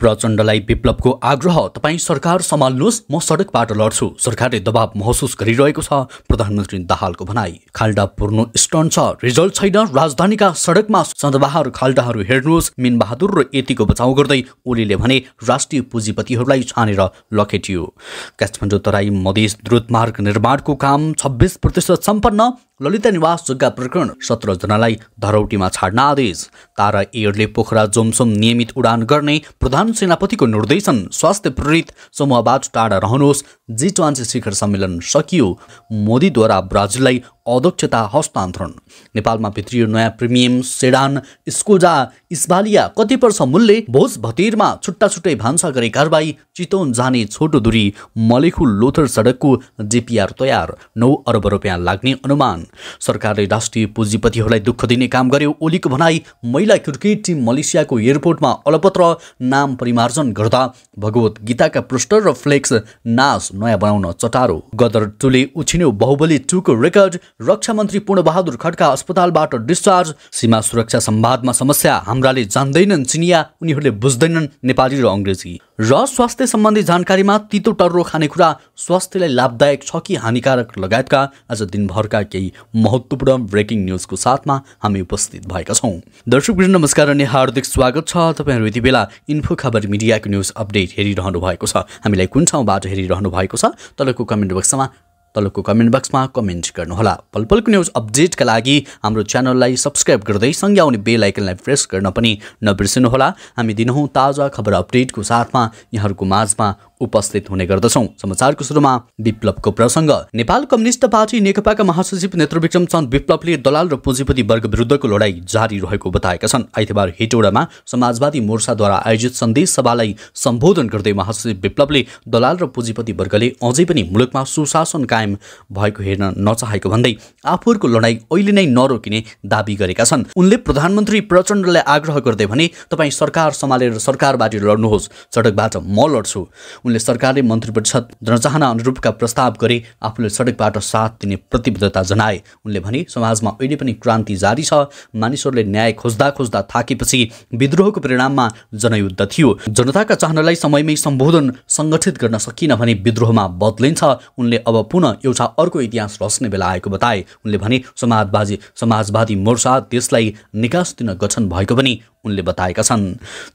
प्रचण्डलाई विप्लवको आग्रह तपाईँ सरकार सम्हाल्नुहोस् म सडकबाट लड्छु सरकारले दबाव महसुस गरिरहेको छ प्रधानमन्त्री दाहालको भनाई खाल्डा पूर्ण स्टन छ रिजल्ट छैन राजधानीका सडकमा सदबहार खाल्डाहरू हेर्नुहोस् मिनबहादुर र यतिको बचाउ गर्दै ओलीले भने राष्ट्रिय पुँजीपतिहरूलाई छानेर लखेटियो काठमाडौँ तराई मधेस मार्ग निर्माणको काम छब्बिस प्रतिशत सम्पन्न ललिता निवास जग्गा प्रकरण जनालाई धरौटीमा छाड्न आदेश तारा एयरले पोखरा जोमसोम नियमित उडान गर्ने प्रधान सेनापतिको निर्देशन स्वास्थ्य प्रेरित समूहबाट टाढा रहनुहोस् जी ट्वेन्टी शिखर सम्मेलन सकियो मोदीद्वारा ब्राजिललाई अध्यक्षता हस्तान्तरण नेपालमा भित्रियो नयाँ प्रिमियम सेडान स्कुजा इस्बालिया कति वर्ष मूल्य भोज भतिरमा छुट्टा छुट्टै भान्सा गरी कारवाही चितौन जाने छोटो दूरी मलेखु लोथर सडकको जेपिआर तयार नौ अर्ब रुपियाँ लाग्ने अनुमान सरकारले राष्ट्रिय पुँजीपतिहरूलाई दुःख दिने काम गर्यो ओलीको भनाई महिला क्रिकेट टिम मलेसियाको एयरपोर्टमा अलपत्र नाम परिमार्जन गर्दा भगवत गीताका पोस्टर र फ्लेक्स नाच नयाँ बनाउन चटारो गदर टुले उछिन्यो बाहुबली टुको रेकर्ड रक्षा मन्त्री पूर्णबहादुर खड्का अस्पतालबाट डिस्चार्ज सीमा सुरक्षा सम्वादमा समस्या हाम्राले जान्दैनन् चिनिया उनीहरूले बुझ्दैनन् नेपाली र अङ्ग्रेजी र स्वास्थ्य सम्बन्धी जानकारीमा तितो टर्रो खानेकुरा स्वास्थ्यलाई लाभदायक छ कि हानिकारक लगायतका आज दिनभरका केही महत्त्वपूर्ण ब्रेकिङ न्युजको साथमा हामी उपस्थित भएका छौँ दर्शकवृन्द नमस्कार अनि हार्दिक स्वागत छ तपाईँहरू यति बेला इन्फो खबर मिडियाको न्युज अपडेट हेरिरहनु भएको छ हामीलाई कुन ठाउँबाट हेरिरहनु भएको छ तलको कमेन्ट बक्समा तलको कमेन्ट बक्समा कमेन्ट गर्नुहोला पल पलको न्युज अपडेटका लागि हाम्रो च्यानललाई सब्सक्राइब गर्दै सँगै आउने बेल आइकनलाई प्रेस गर्न पनि नबिर्सिनुहोला हामी दिनहुँ ताजा खबर अपडेटको साथमा यहाँहरूको माझमा उपस्थित हुने गर्दछौ समाचारको सुरुमा विप्लवको प्रसङ्ग नेपाल कम्युनिष्ट पार्टी नेकपाका महासचिव नेत्रविक्रम चन्द विप्लवले दलाल र पुँजीपति वर्ग विरुद्धको लडाईँ जारी रहेको बताएका छन् आइतबार हेटौडामा समाजवादी मोर्चाद्वारा आयोजित सन्देश सभालाई सम्बोधन गर्दै महासचिव विप्लवले दलाल र पुँजीपति वर्गले अझै पनि मुलुकमा सुशासन कायम भएको हेर्न नचाहेको भन्दै आफूहरूको लडाईँ अहिले नै नरोकिने दावी गरेका छन् उनले प्रधानमन्त्री प्रचण्डलाई आग्रह गर्दै भने तपाईँ सरकार सम्हालेर सरकारबाट लड्नुहोस् सडकबाट म लड्छु उनले सरकारले मन्त्री परिषद जनचाहना अनुरूपका प्रस्ताव गरे आफूले सडकबाट साथ दिने प्रतिबद्धता जनाए उनले भने समाजमा अहिले पनि क्रान्ति जारी छ मानिसहरूले न्याय खोज्दा खोज्दा थाकेपछि विद्रोहको परिणाममा जनयुद्ध थियो जनताका चाहनालाई समयमै सम्बोधन सङ्गठित गर्न सकिन भने विद्रोहमा बदलिन्छ उनले अब पुनः एउटा अर्को इतिहास रच्ने बेला आएको बताए उनले भने समाजवादी समाजवादी मोर्चा देशलाई निकास दिन गठन भएको पनि उनले बताएका छन्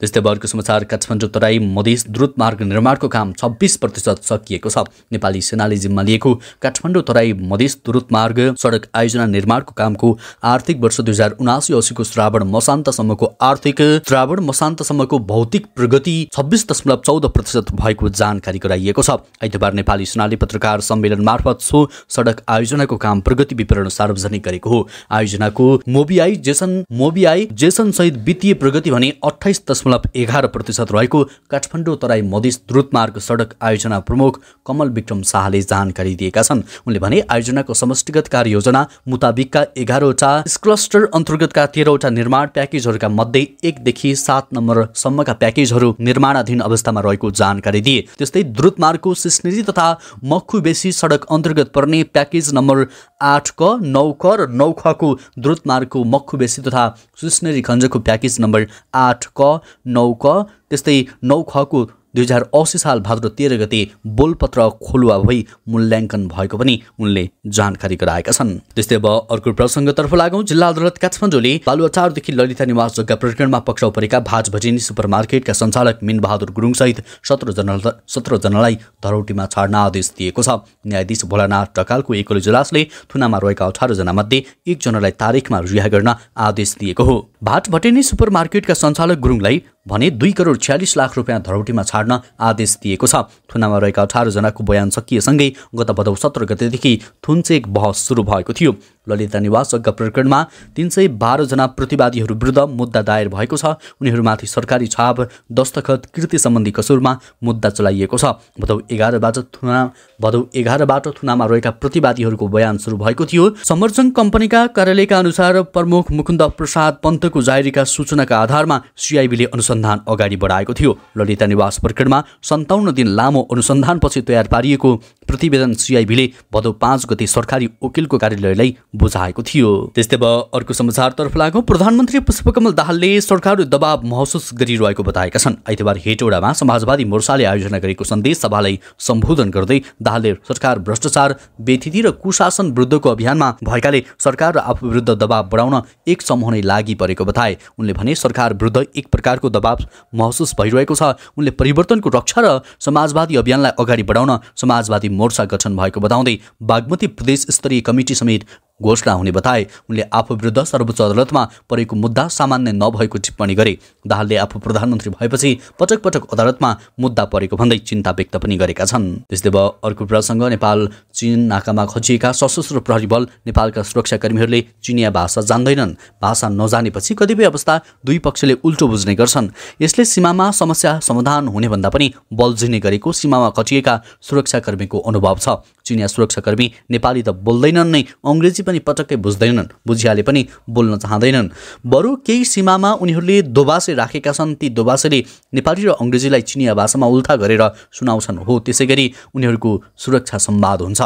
त्यस्तै वर्गको समाचार काठमाडौँ तराई मधेस द्रुत मार्ग निर्माणको काम काम छब्बिस प्रतिशत सकिएको छ नेपाली सेनाले जिम्मा लिएको काठमाडौँ तराई मधेस द्रुत मार्ग सडक आयोजना निर्माणको कामको आर्थिक वर्ष दुई हजार उनासी असीको श्रावण मसान्तसम्मको आर्थिक श्रावण मसान्तसम्मको भौतिक प्रगति छब्बिस दशमलव चौध प्रतिशत भएको जानकारी गराइएको छ आइतबार नेपाली सेनाले पत्रकार सम्मेलन मार्फत सो सडक आयोजनाको काम प्रगति विवरण सार्वजनिक गरेको हो आयोजनाको मोबिआई जेसन मोबिआई जेसन सहित वित्तीय प्रगति भने अठाइस दशमलव एघार प्रतिशत रहेको काठमाडौँ तराई मधेस द्रुत मार्ग पार्क सडक आयोजना प्रमुख कमल विक्रम शाहले जानकारी दिएका छन् उनले भने आयोजनाको समष्टिगत कार्ययोजना मुताबिकका एघारवटा क्लस्टर अन्तर्गतका तेह्रवटा निर्माण प्याकेजहरूका मध्ये एकदेखि सात नम्बरसम्मका प्याकेजहरू निर्माणाधीन अवस्थामा रहेको जानकारी दिए त्यस्तै द्रुत मार्गको सिस्नेरी तथा मक्खुबेसी सडक अन्तर्गत पर्ने प्याकेज नम्बर आठ क नौ क र नौ खको द्रुत मार्गको मक्खुबेसी तथा सिस्नेरी खन्जको प्याकेज नम्बर आठ क नौ क त्यस्तै नौ खको दुई हजार असी साल भाद्र तेह्र गते बोलपत्र खोलुवा भई मूल्याङ्कन भएको पनि उनले जानकारी गराएका छन् त्यस्तै अब अर्को प्रसङ्गतर्फ लागौँ जिल्ला अदालत काठमाडौँले बालुवाचारदेखि ललिता निवास जग्गा प्रकरणमा पक्राउ परेका भाज भजिनी सुपर मार्केटका सञ्चालक मिन बहादुर सहित सहित सत्रजना सत्रजनालाई धरौटीमा छाड्न आदेश दिएको छ न्यायाधीश भोलानाथ ढकालको एकल इजलासले थुनामा रहेका मध्ये एकजनालाई तारिखमा रिहा गर्न आदेश दिएको हो भाट भटेनी सुपर मार्केटका सञ्चालक गुरुङलाई भने दुई करोड छ्यालिस लाख रुपियाँ धरौटीमा छाड्न आदेश दिएको छ थुनामा रहेका अठारजनाको बयान सकिएसँगै गत भदौ सत्र गतेदेखि थुनचेक बहस सुरु भएको थियो ललिता निवास अग्गा प्रकरणमा तिन सय बाह्रजना प्रतिवादीहरू विरुद्ध मुद्दा दायर भएको छ उनीहरूमाथि सरकारी छाप दस्तखत कृति सम्बन्धी कसुरमा मुद्दा चलाइएको छ भदौ एघारबाट थुना भदौ एघारबाट थुनामा रहेका प्रतिवादीहरूको बयान सुरु भएको थियो समरसङ कम्पनीका कार्यालयका अनुसार प्रमुख मुकुन्द प्रसाद पन्तको जाहेरीका सूचनाका आधारमा सिआइबीले अनुसन्धान अगाडि बढाएको थियो ललिता निवास प्रकरणमा सन्ताउन्न दिन लामो अनुसन्धानपछि तयार पारिएको प्रतिवेदन सिआइबीले भदौ पाँच गते सरकारी वकिलको कार्यालयलाई बुझाएको थियो त्यस्तै अब अर्को समाचारतर्फ लागौँ प्रधानमन्त्री पुष्पकमल दाहालले सरकार दबाव महसुस गरिरहेको बताएका छन् आइतबार हेटौडामा समाजवादी मोर्चाले आयोजना गरेको सन्देश सभालाई सम्बोधन गर्दै दाहालले सरकार भ्रष्टाचार व्यथिति र कुशासन विरुद्धको अभियानमा भएकाले सरकार र आफू विरुद्ध दबाव बढाउन एक समूह नै लागि परेको बताए उनले भने सरकार विरुद्ध एक प्रकारको दबाव महसुस भइरहेको छ उनले परिवर्तनको रक्षा र समाजवादी अभियानलाई अगाडि बढाउन समाजवादी मोर्चा गठन भएको बताउँदै बागमती प्रदेश स्तरीय कमिटी समेत घोषणा हुने बताए उनले आफू विरुद्ध सर्वोच्च अदालतमा परेको मुद्दा सामान्य नभएको टिप्पणी गरे दाहालले आफू प्रधानमन्त्री भएपछि पटक पटक अदालतमा मुद्दा परेको भन्दै चिन्ता व्यक्त पनि गरेका छन् त्यस्तै भयो अर्को प्रसङ्ग नेपाल चीन नाकामा खोजिएका सशस्त्र प्रहरी बल नेपालका सुरक्षाकर्मीहरूले चिनिया भाषा जान्दैनन् भाषा नजानेपछि कतिपय अवस्था दुई पक्षले उल्टो बुझ्ने गर्छन् यसले सीमामा समस्या समाधान हुने भन्दा पनि बल्झिने गरेको सीमामा खटिएका सुरक्षाकर्मीको अनुभव छ चिनिया सुरक्षाकर्मी नेपाली त बोल्दैनन् नै अङ्ग्रेजी पनि पटक्कै बुझ्दैनन् बुझियाले पनि बोल्न चाहँदैनन् बरु केही सीमामा उनीहरूले दोबासे दुबासे राखेका छन् ती दुबासेले नेपाली र अङ्ग्रेजीलाई चिनिया भाषामा उल्था गरेर सुनाउँछन् हो त्यसै गरी उनीहरूको सुरक्षा सम्वाद हुन्छ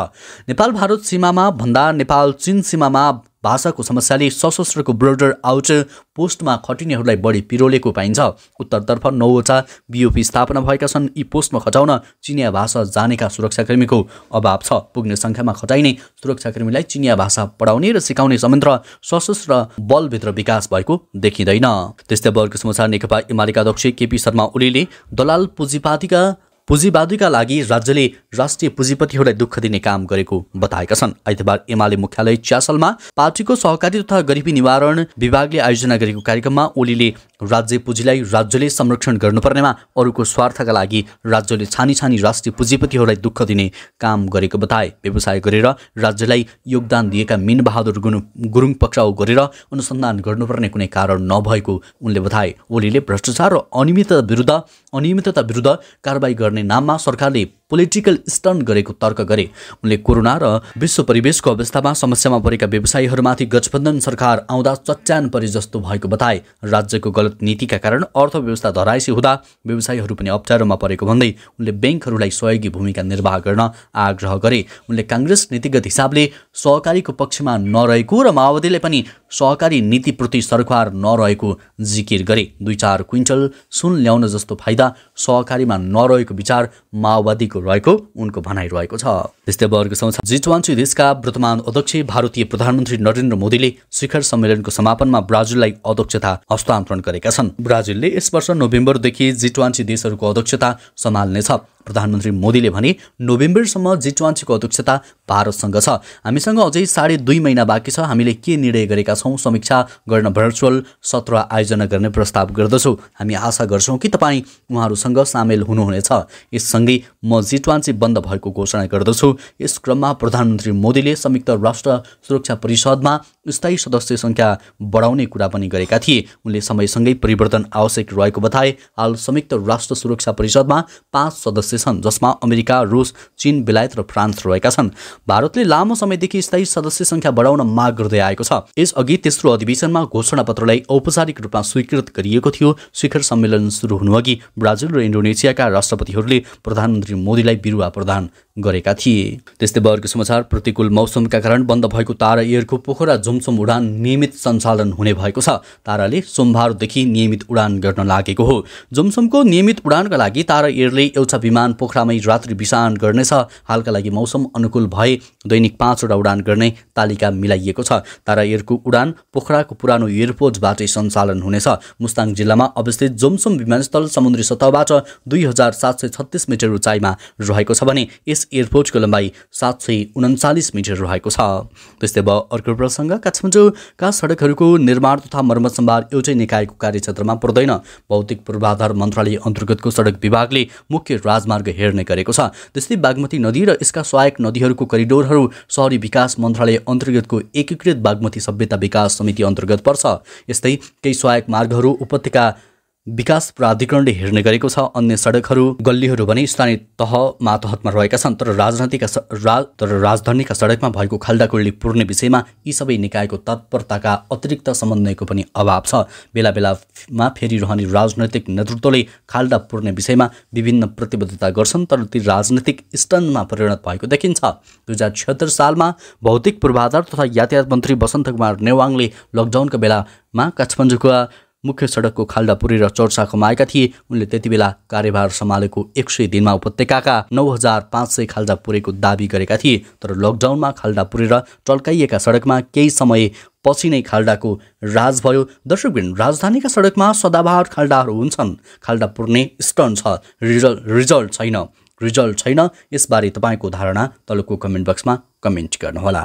नेपाल भारत सीमामा भन्दा नेपाल चीन सीमामा भाषाको समस्याले सशस्त्रको बोर्डर आउट पोस्टमा खटिनेहरूलाई बढी पिरोलेको पाइन्छ उत्तरतर्फ नौवटा बिओपी स्थापना भएका छन् यी पोस्टमा खटाउन चिनिया भाषा जानेका सुरक्षाकर्मीको अभाव छ पुग्ने सङ्ख्यामा खटाइने सुरक्षाकर्मीलाई चिनिया भाषा पढाउने र सिकाउने संयन्त्र सशस्त्र बलभित्र विकास भएको देखिँदैन त्यस्तै बलको समाचार नेकपा एमालेका अध्यक्ष केपी शर्मा ओलीले दलाल पुँजीपातीका पुँजीवादीका लागि राज्यले राष्ट्रिय पुँजीपतिहरूलाई दुःख दिने काम गरेको बताएका छन् आइतबार एमाले मुख्यालय च्यासलमा पार्टीको सहकारी तथा गरिबी निवारण विभागले आयोजना गरेको कार्यक्रममा ओलीले राज्य पुँजीलाई राज्यले संरक्षण गर्नुपर्नेमा अरूको स्वार्थका लागि राज्यले छानी छानी राष्ट्रिय पुँजीपतिहरूलाई दुःख दिने काम गरेको बताए व्यवसाय गरेर राज्यलाई योगदान दिएका मिनबहादुर गुरु गुरुङ पक्राउ गरेर अनुसन्धान गर्नुपर्ने कुनै कारण नभएको उनले बताए ओलीले भ्रष्टाचार र अनियमितता विरुद्ध अनियमितता विरुद्ध कारवाही गर्ने परिणाममा सरकारले पोलिटिकल स्टन्ट गरेको तर्क गरे उनले कोरोना र विश्व परिवेशको अवस्थामा समस्यामा परेका व्यवसायीहरूमाथि गठबन्धन सरकार आउँदा चट्यान परे जस्तो भएको बताए राज्यको गलत नीतिका कारण अर्थव्यवस्था धराइसी हुँदा व्यवसायीहरू पनि अप्ठ्यारोमा परेको भन्दै उनले ब्याङ्कहरूलाई सहयोगी भूमिका निर्वाह गर्न आग्रह गरे उनले काङ्ग्रेस नीतिगत हिसाबले सहकारीको पक्षमा नरहेको र माओवादीले पनि सहकारी नीतिप्रति सरकार नरहेको जिकिर गरे दुई चार क्विन्टल सुन ल्याउन जस्तो फाइदा सहकारीमा नरहेको विचार माओवादीको रहेको रहेको उनको भनाइ रहेको छ त्यस्तै संस्था जी ट्वेन्टी देशका वर्तमान अध्यक्ष भारतीय प्रधानमन्त्री नरेन्द्र मोदीले शिखर सम्मेलनको समापनमा ब्राजिललाई अध्यक्षता हस्तान्तरण गरेका छन् ब्राजिलले यस वर्ष नोभेम्बरदेखि जी ट्वेन्टी देशहरूको अध्यक्षता सम्हाल्नेछ प्रधानमन्त्री मोदीले भने नोभेम्बरसम्म जी ट्वेन्टीको अध्यक्षता भारतसँग छ हामीसँग अझै साढे दुई महिना बाँकी छ हामीले के निर्णय गरेका छौँ समीक्षा गर्न भर्चुअल सत्र आयोजना गर्ने प्रस्ताव गर्दछौँ हामी आशा गर्छौँ कि तपाईँ उहाँहरूसँग सामेल हुनुहुनेछ यससँगै म जी ट्वेन्टी बन्द भएको घोषणा गर्दछु यस क्रममा प्रधानमन्त्री मोदीले संयुक्त राष्ट्र सुरक्षा परिषदमा स्थायी सदस्य सङ्ख्या बढाउने कुरा पनि गरेका थिए उनले समयसँगै परिवर्तन आवश्यक रहेको बताए हाल संयुक्त राष्ट्र सुरक्षा परिषदमा पाँच सदस्य सदस्य छन् जसमा अमेरिका रुस चीन बेलायत र फ्रान्स रहेका छन् भारतले लामो समयदेखि स्थायी सदस्य संख्या बढाउन माग गर्दै आएको छ यसअघि तेस्रो अधिवेशनमा घोषणापत्रलाई औपचारिक रूपमा स्वीकृत गरिएको थियो शिखर सम्मेलन सुरु हुनुअघि ब्राजिल र इन्डोनेसियाका राष्ट्रपतिहरूले प्रधानमन्त्री मोदीलाई बिरुवा प्रदान गरेका थिए त्यस्तै वर्गको समाचार प्रतिकूल मौसमका कारण बन्द भएको तारा एयरको पोखरा झुमझुम उडान नियमित सञ्चालन हुने भएको छ ताराले सोमबारदेखि नियमित उडान गर्न लागेको हो झुमसुमको नियमित उडानका लागि तारा एयरले एउटा विमान विमान पोखरामै रात्रि विसारण गर्नेछ हालका लागि मौसम अनुकूल भए दैनिक पाँचवटा उडान गर्ने तालिका मिलाइएको छ तारा एयरको उडान पोखराको पुरानो एयरपोर्टबाटै सञ्चालन हुनेछ मुस्ताङ जिल्लामा अवस्थित जोमसोम विमानस्थल समुद्री सतहबाट दुई हजार सात सय छत्तिस मिटर उचाइमा रहेको छ भने यस एयरपोर्टको लम्बाइ सात सय उन्चालिस मिटर रहेको छ त्यस्तै भयो अर्को प्रसङ्ग काठमाडौँका सडकहरूको निर्माण तथा मर्मत सम्भार एउटै निकायको कार्यक्षेत्रमा पर्दैन भौतिक पूर्वाधार मन्त्रालय अन्तर्गतको सडक विभागले मुख्य राज राजमार्ग हेर्ने गरेको छ त्यस्तै बागमती नदी र यसका सहायक नदीहरूको करिडोरहरू सहरी विकास मन्त्रालय अन्तर्गतको एकीकृत बागमती सभ्यता विकास समिति अन्तर्गत पर्छ यस्तै केही सहायक मार्गहरू उपत्यका विकास प्राधिकरणले हेर्ने गरेको छ अन्य सडकहरू गल्लीहरू भने स्थानीय तह मातहतमा रहेका छन् तर राजनीतिका रा, तर राजधानीका सडकमा भएको खाल्डाकुल्ली पुर्ने विषयमा यी सबै निकायको तत्परताका अतिरिक्त समन्वयको पनि अभाव छ बेला बेलामा फेरि रहने राजनैतिक नेतृत्वले खाल्डा पुर्ने विषयमा विभिन्न प्रतिबद्धता गर्छन् तर ती राजनैतिक स्तनमा परिणत भएको देखिन्छ दुई हजार छिहत्तर सालमा भौतिक पूर्वाधार तथा यातायात मन्त्री वसन्त कुमार नेवाङले लकडाउनका बेलामा काठमाडौँका मुख्य सडकको खाल्डा पुरेर चर्चा कमाएका थिए उनले त्यति बेला कार्यभार सम्हालेको एक सय दिनमा उपत्यकाका नौ हजार पाँच सय खाल्डा पुरेको दावी गरेका थिए तर लकडाउनमा खाल्डा पुरेर टल्काइएका सडकमा केही समय पछि नै खाल्डाको राज भयो दर्शकबिन राजधानीका सडकमा सदाबहार खाल्डाहरू हुन्छन् खाल्डा पुर्ने स्टर्न छ रिजल्ट रिजल्ट छैन रिजल्ट छैन यसबारे तपाईँको धारणा तलको कमेन्ट बक्समा कमेन्ट गर्नुहोला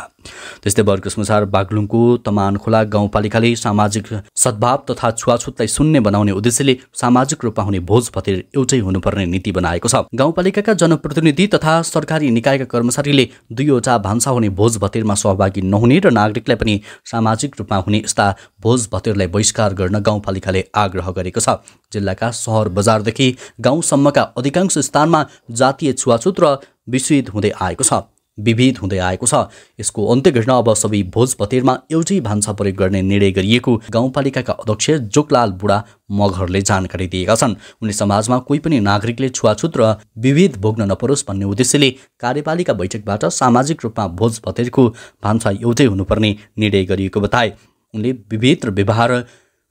त्यस्तै वर्ग अनुसार बागलुङको तमानखोला गाउँपालिकाले सामाजिक सद्भाव तथा छुवाछुतलाई शून्य बनाउने उद्देश्यले सामाजिक रूपमा हुने भोज भतेर एउटै हुनुपर्ने नीति बनाएको छ गाउँपालिकाका जनप्रतिनिधि तथा सरकारी निकायका कर्मचारीले दुईवटा भान्सा हुने भोज भतेरमा सहभागी नहुने र नागरिकलाई पनि सामाजिक रूपमा हुने यस्ता भोज भतेरलाई बहिष्कार गर्न गाउँपालिकाले आग्रह गरेको छ जिल्लाका सहर बजारदेखि गाउँसम्मका अधिकांश स्थानमा जातीय छुवाछुत र विषित हुँदै आएको छ विभेद हुँदै आएको छ यसको अन्त्य घटना अब सबै भोजपतेरमा एउटै भान्सा प्रयोग गर्ने निर्णय गरिएको गाउँपालिकाका अध्यक्ष जोकलाल बुढा मगरले जानकारी दिएका छन् उनी समाजमा कोही पनि नागरिकले छुवाछुत र विभेद भोग्न नपरोस् भन्ने उद्देश्यले कार्यपालिका बैठकबाट सामाजिक रूपमा भोजपतेरको भान्सा एउटै हुनुपर्ने निर्णय गरिएको बताए उनले विभेद र व्यवहार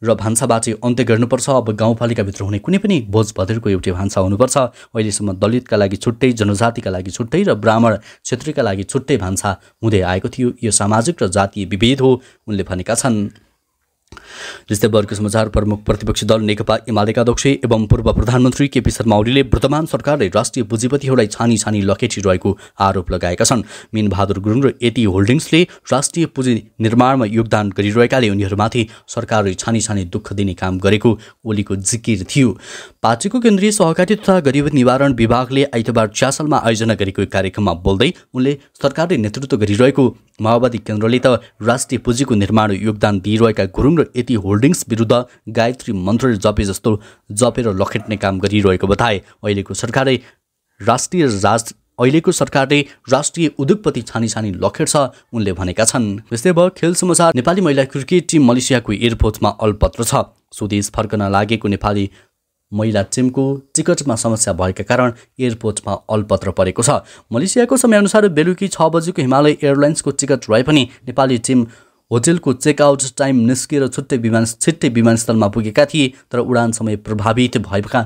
र भान्साबाजी अन्त्य गर्नुपर्छ अब गाउँपालिकाभित्र हुने कुनै पनि भोज भदेरको एउटै भान्सा हुनुपर्छ अहिलेसम्म दलितका लागि छुट्टै जनजातिका लागि छुट्टै र ब्राह्मण क्षेत्रीका लागि छुट्टै भान्सा हुँदै आएको थियो यो सामाजिक र जातीय विभेद हो उनले भनेका छन् जस्तै वर्ग समाचार प्रमुख प्रतिपक्षी दल नेकपा एमालेका अध्यक्ष एवं पूर्व प्रधानमन्त्री केपी शर्मा ओलीले वर्तमान सरकारले राष्ट्रिय पुँजीपतिहरूलाई छानी छानी लखेटिरहेको आरोप लगाएका छन् मिन बहादुर गुरुङ र एटी होल्डिङ्सले राष्ट्रिय पुँजी निर्माणमा योगदान गरिरहेकाले उनीहरूमाथि सरकारले छानी छानी दुःख दिने काम गरेको ओलीको जिकिर थियो पार्टीको केन्द्रीय सहकारी तथा गरिबी निवारण विभागले आइतबार च्यासलमा आयोजना गरेको कार्यक्रममा बोल्दै उनले सरकारले नेतृत्व गरिरहेको माओवादी केन्द्रले त राष्ट्रिय पुँजीको निर्माण योगदान दिइरहेका गुरुङ र यति होल्डिङ्स विरुद्ध गायत्री मन्त्र जपे जस्तो जपेर लखेट्ने काम गरिरहेको बताए अहिलेको सरकारले राष्ट्रिय राज अहिलेको सरकारले राष्ट्रिय उद्योगपति छानी छानी लखेट्छ उनले भनेका छन् त्यस्तै भयो खेल समाचार नेपाली महिला क्रिकेट टिम मलेसियाको एयरपोर्टमा अल्पत्र छ स्वदेश फर्कन लागेको नेपाली महिला टिमको टिकटमा समस्या भएका कारण एयरपोर्टमा अल्पत्र परेको छ मलेसियाको समयअनुसार बेलुकी छ बजीको हिमालय एयरलाइन्सको टिकट रहे पनि नेपाली टिम होटेलको चेकआउट टाइम निस्किएर छुट्टै विमान छिट्टै विमानस्थलमा पुगेका थिए तर उडान समय प्रभावित भएका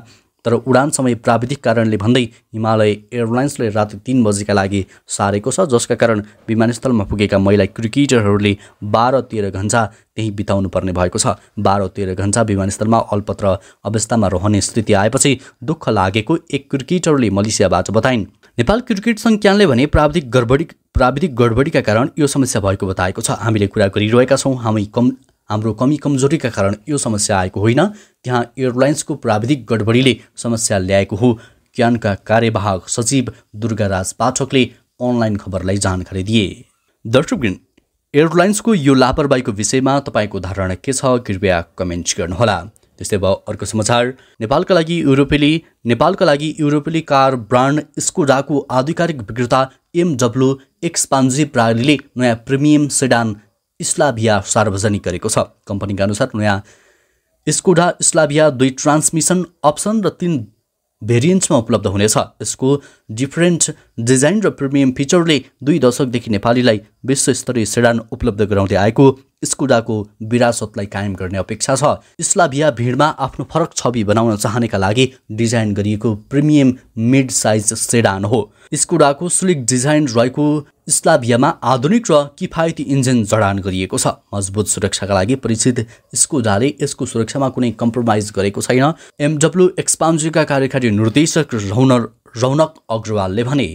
तर उडान समय प्राविधिक कारणले भन्दै हिमालय एयरलाइन्सले राति तिन बजेका लागि सारेको छ जसका कारण विमानस्थलमा पुगेका महिला क्रिकेटरहरूले बाह्र तेह्र घन्टा त्यहीँ बिताउनु पर्ने भएको छ बाह्र तेह्र घन्टा विमानस्थलमा अल्पत्र अवस्थामा रहने स्थिति आएपछि दुःख लागेको एक क्रिकेटरले मलेसियाबाट बताइन् नेपाल क्रिकेट सङ्घ क्यानले भने प्राविधिक गडबडी प्राविधिक गडबडीका कारण यो समस्या भएको बताएको छ हामीले कुरा गरिरहेका छौँ हामी कम हाम्रो कमी कमजोरीका कारण यो समस्या आएको होइन त्यहाँ एयरलाइन्सको प्राविधिक गडबडीले समस्या ल्याएको हो क्यानका कार्यवाहक सचिव दुर्गाराज पाठकले अनलाइन खबरलाई जानकारी दिए दर्शक एयरलाइन्सको यो लापरवाहीको विषयमा तपाईँको धारणा के छ कृपया कमेन्ट गर्नुहोला त्यस्तै भयो अर्को समाचार नेपालका लागि युरोपेली नेपालका लागि युरोपेली कार ब्रान्ड स्कुडाको आधिकारिक विक्रेता एमडब्लु एक्सपान्जी प्रणालीले नयाँ प्रिमियम सेडान इस्लाभिया सार्वजनिक गरेको छ कम्पनीका अनुसार नयाँ स्कुडा इस्लाभिया दुई ट्रान्समिसन अप्सन र तिन भेरिएन्ट्समा उपलब्ध हुनेछ यसको डिफरेन्ट डिजाइन र प्रिमियम फिचरले दुई दशकदेखि नेपालीलाई विश्वस्तरीय सेडान उपलब्ध गराउँदै आएको स्कुडाको विरासतलाई कायम गर्ने अपेक्षा छ इस्लाभिया भिडमा आफ्नो फरक छवि बनाउन चाहनेका लागि डिजाइन गरिएको प्रिमियम मिड साइज सेडान हो स्कुडाको स्लिक डिजाइन रहेको इस्लाभियामा आधुनिक र किफायती इन्जिन जडान गरिएको छ मजबुत सुरक्षाका लागि परिचित स्कुडाले यसको सुरक्षामा कुनै कम्प्रोमाइज गरेको छैन एमडब्लु एक्सपान्जीका कार्यकारी निर्देशक रौनर रौनक अग्रवालले भने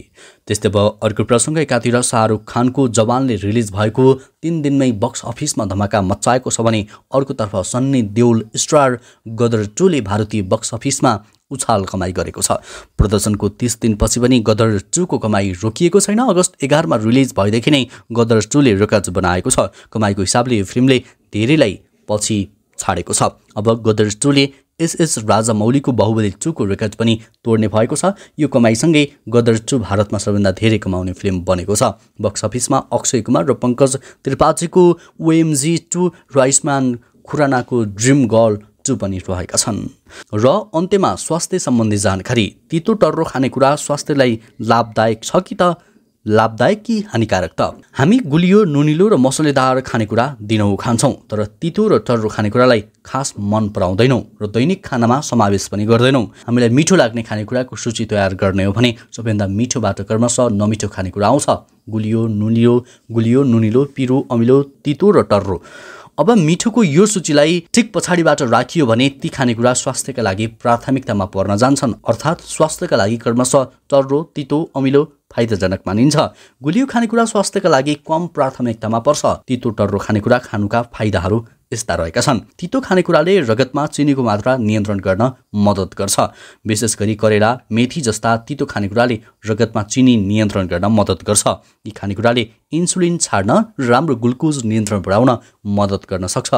त्यस्तै भयो अर्को प्रसङ्ग एकातिर शाहरुख खानको जवानले रिलिज भएको तिन दिनमै बक्स अफिसमा धमाका मचाएको छ भने अर्कोतर्फ सन्नी देउल स्टार गदर टूले भारतीय बक्स अफिसमा उछाल कमाई गरेको छ प्रदर्शनको तिस दिनपछि पनि गदर टूको कमाई रोकिएको छैन अगस्त एघारमा रिलिज भएदेखि नै गदर टूले रेकर्ड बनाएको छ कमाईको हिसाबले यो फिल्मले धेरैलाई पछि छाडेको छ अब गदर टूले एसएस राजामौलीको बाहुबली टूको रेकर्ड पनि तोड्ने भएको छ यो कमाइसँगै गदर टू भारतमा सबैभन्दा धेरै कमाउने फिल्म बनेको छ बक्स अफिसमा अक्षय कुमार र पङ्कज त्रिपाठीको ओएमजी टू र आयुष्मान खुरानाको ड्रिम गर्ल टू पनि रहेका छन् र अन्त्यमा स्वास्थ्य सम्बन्धी जानकारी तितो टर्रो खानेकुरा स्वास्थ्यलाई लाभदायक छ कि त लाभदायक कि हानिकारक त हामी गुलियो नुनिलो र मसलेदार खानेकुरा दिनौ खान्छौँ तर तितो र टर्रो खानेकुरालाई खास मन पराउँदैनौँ र दैनिक खानामा समावेश पनि गर्दैनौँ हामीलाई मिठो लाग्ने खानेकुराको सूची तयार गर्ने हो भने सबैभन्दा बाटो क्रमशः नमिठो खानेकुरा आउँछ गुलियो नुनिलो गुलियो नुनिलो पिरो अमिलो तितो र टर्रो अब मिठोको यो सूचीलाई ठिक पछाडिबाट राखियो भने ती खानेकुरा स्वास्थ्यका लागि प्राथमिकतामा पर्न जान्छन् अर्थात् स्वास्थ्यका लागि क्रमशः टर्रो तितो अमिलो फाइदाजनक मानिन्छ गुलियो खानेकुरा स्वास्थ्यका लागि कम प्राथमिकतामा पर्छ तितो टर्रो खानेकुरा खानुका फाइदाहरू यस्ता रहेका छन् तितो खानेकुराले रगतमा चिनीको मात्रा नियन्त्रण गर्न मद्दत गर्छ विशेष गरी करेला मेथी जस्ता तितो खानेकुराले रगतमा चिनी नियन्त्रण गर्न मद्दत गर्छ यी खानेकुराले इन्सुलिन छाड्न राम्रो ग्लुकोज नियन्त्रण बढाउन मद्दत गर्न सक्छ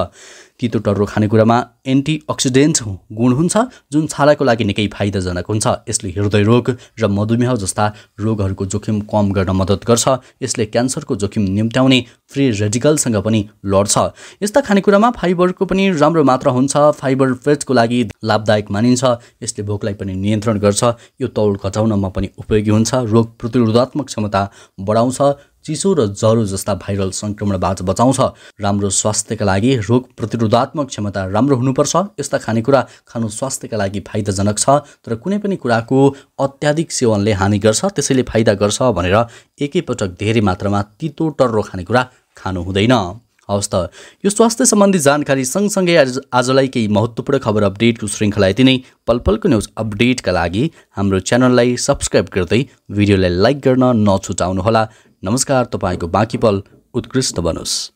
तितो टर्रो खानेकुरामा एन्टिअक्सिडेन्ट गुण हुन्छ जुन छालाको लागि निकै फाइदाजनक हुन्छ यसले हृदय रोग र मधुमेह जस्ता रोगहरूको जोखिम कम गर्न मद्दत गर्छ यसले क्यान्सरको जोखिम निम्त्याउने फ्री रेडिकलसँग पनि लड्छ यस्ता खानेकुरामा फाइबरको पनि राम्रो मात्रा हुन्छ फाइबर फेट्सको लागि लाभदायक मानिन्छ यसले भोकलाई पनि नियन्त्रण गर्छ यो तौल घटाउनमा पनि उपयोगी हुन्छ रोग प्रतिरोधात्मक क्षमता बढाउँछ चिसो र ज्वरो जस्ता भाइरल सङ्क्रमणबाट बचाउँछ राम्रो स्वास्थ्यका लागि रोग प्रतिरोधात्मक क्षमता राम्रो हुनुपर्छ यस्ता खानेकुरा खानु स्वास्थ्यका लागि फाइदाजनक छ तर कुनै पनि कुराको अत्याधिक सेवनले हानि गर्छ त्यसैले फाइदा गर्छ भनेर एकैपटक धेरै मात्रामा तितो टर्रो खानेकुरा खानु हुँदैन हवस् त यो स्वास्थ्य सम्बन्धी जानकारी सँगसँगै आज आजलाई केही महत्त्वपूर्ण खबर अपडेटको श्रृङ्खला यति नै पल पलको न्युज अपडेटका लागि हाम्रो च्यानललाई सब्सक्राइब गर्दै भिडियोलाई लाइक गर्न नछुटाउनुहोला नमस्कार तपाईँको बाँकी पल उत्कृष्ट बनोस्